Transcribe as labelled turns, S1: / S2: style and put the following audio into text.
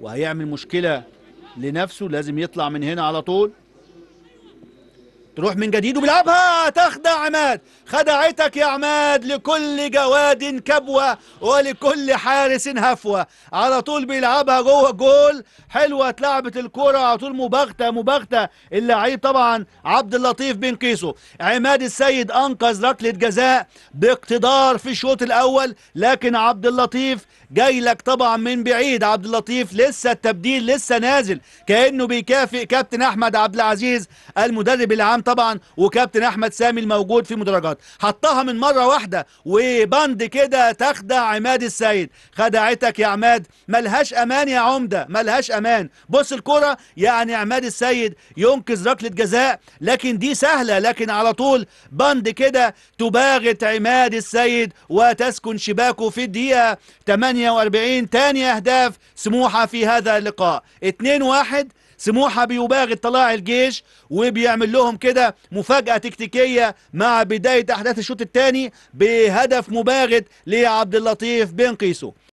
S1: وهيعمل مشكلة لنفسه لازم يطلع من هنا على طول تروح من جديد وبيلعبها تخدع عماد خدعتك يا عماد لكل جواد كبوة ولكل حارس هفوة على طول بيلعبها جوه الجول حلوة اتلعبت الكرة على طول مباغتة مباغتة اللعيب طبعا عبد اللطيف بن قيسو عماد السيد انقذ ركلة جزاء باقتدار في الشوط الاول لكن عبد اللطيف جاي لك طبعا من بعيد عبد اللطيف لسه التبديل لسه نازل كأنه بيكافئ كابتن احمد عبد العزيز المدرب العام طبعا وكابتن احمد سامي الموجود في مدرجات حطها من مره واحده وبند كده تخدع عماد السيد خدعتك يا عماد ملهاش امان يا عمده ملهاش امان بص الكره يعني عماد السيد ينقذ ركله جزاء لكن دي سهله لكن على طول بند كده تباغت عماد السيد وتسكن شباكه في الدقيقه 48 ثاني اهداف سموحه في هذا اللقاء 2-1 سموحه بيباغت طلائع الجيش وبيعمل لهم كده كده مفاجأة تكتيكية مع بداية أحداث الشوط الثاني بهدف مباغت لعبد اللطيف بن قيسو